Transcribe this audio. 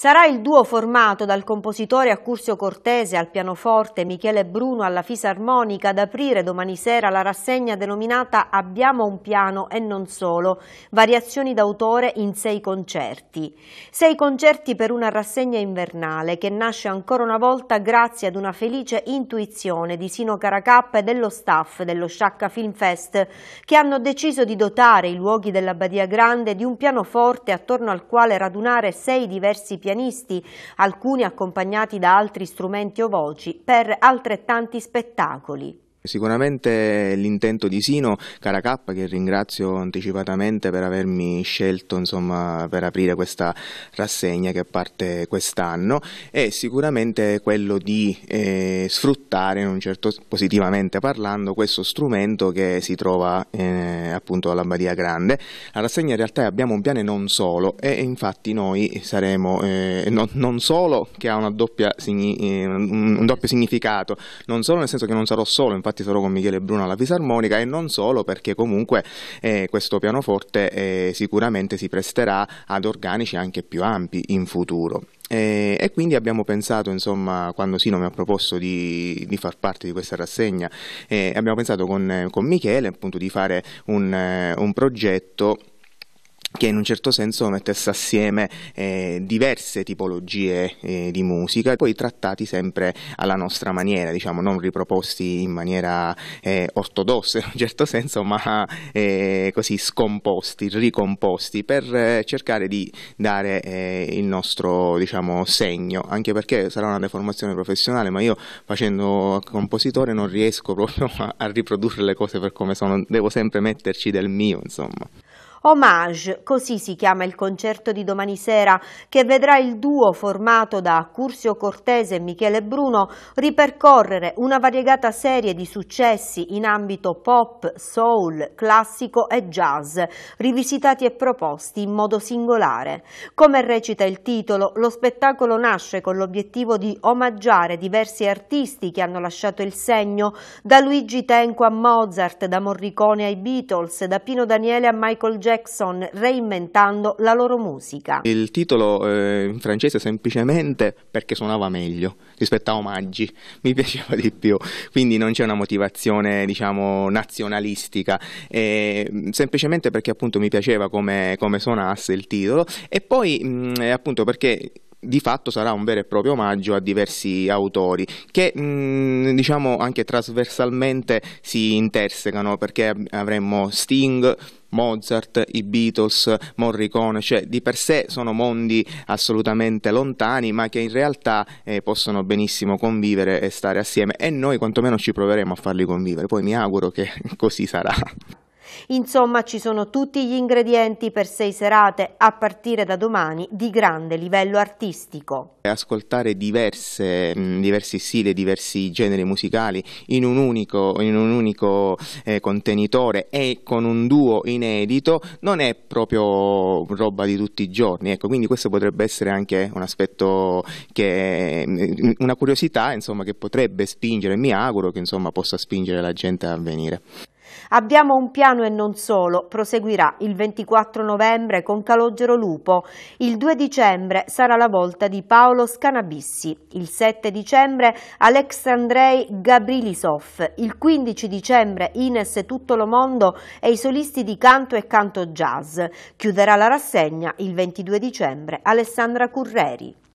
Sarà il duo formato dal compositore Accursio Cortese al pianoforte, Michele Bruno alla fisarmonica ad aprire domani sera la rassegna denominata Abbiamo un piano e non solo, variazioni d'autore in sei concerti. Sei concerti per una rassegna invernale che nasce ancora una volta grazie ad una felice intuizione di Sino Caracappa e dello staff dello Sciacca Film Fest che hanno deciso di dotare i luoghi della Badia Grande di un pianoforte attorno al quale radunare sei diversi pianoforti pianisti, alcuni accompagnati da altri strumenti o voci, per altrettanti spettacoli. Sicuramente l'intento di Sino, cara K, che ringrazio anticipatamente per avermi scelto insomma, per aprire questa rassegna che parte quest'anno, è sicuramente quello di eh, sfruttare, in un certo, positivamente parlando, questo strumento che si trova eh, appunto alla Badia Grande. La rassegna in realtà abbiamo un piano non solo e infatti noi saremo eh, non, non, solo che ha doppia, eh, un doppio significato, non solo nel senso che non sarò solo, infatti infatti solo con Michele Bruno alla fisarmonica e non solo perché comunque eh, questo pianoforte eh, sicuramente si presterà ad organici anche più ampi in futuro. E, eh, e, quindi abbiamo pensato, insomma, quando Sino mi ha proposto di, di far parte di questa rassegna, eh, abbiamo pensato con, eh, con Michele appunto di fare un, eh, un progetto che in un certo senso mettesse assieme eh, diverse tipologie eh, di musica, poi trattati sempre alla nostra maniera, diciamo, non riproposti in maniera eh, ortodossa in un certo senso, ma eh, così scomposti, ricomposti, per eh, cercare di dare eh, il nostro diciamo, segno, anche perché sarà una deformazione professionale, ma io facendo compositore non riesco proprio a, a riprodurre le cose per come sono, devo sempre metterci del mio, insomma. Homage, così si chiama il concerto di domani sera, che vedrà il duo formato da Curzio Cortese e Michele Bruno ripercorrere una variegata serie di successi in ambito pop, soul, classico e jazz, rivisitati e proposti in modo singolare. Come recita il titolo, lo spettacolo nasce con l'obiettivo di omaggiare diversi artisti che hanno lasciato il segno, da Luigi Tenco a Mozart, da Morricone ai Beatles, da Pino Daniele a Michael Jackson, Jackson reinventando la loro musica. Il titolo eh, in francese semplicemente perché suonava meglio rispetto a Omaggi, mi piaceva di più, quindi non c'è una motivazione diciamo nazionalistica, eh, semplicemente perché appunto mi piaceva come, come suonasse il titolo e poi mh, mm, appunto perché di fatto sarà un vero e proprio omaggio a diversi autori che mh, mm, diciamo anche trasversalmente si intersecano perché avremmo Sting, Mozart, i Beatles, Morricone, cioè di per sé sono mondi assolutamente lontani ma che in realtà eh, possono benissimo convivere e stare assieme e noi quantomeno ci proveremo a farli convivere, poi mi auguro che così sarà. Insomma ci sono tutti gli ingredienti per sei serate a partire da domani di grande livello artistico. Ascoltare diverse, mm, diversi stili, diversi generi musicali in un unico, in un unico eh, contenitore e con un duo inedito non è proprio roba di tutti i giorni, ecco, quindi questo potrebbe essere anche un aspetto che mm, una curiosità insomma, che potrebbe spingere, mi auguro che insomma, possa spingere la gente a venire. Abbiamo un piano e non solo, proseguirà il 24 novembre con Calogero Lupo, il 2 dicembre sarà la volta di Paolo Scanabissi, il 7 dicembre Alexandrei Gabrilisov, il 15 dicembre Ines Tutto Tuttolomondo e i solisti di canto e canto jazz. Chiuderà la rassegna il 22 dicembre Alessandra Curreri.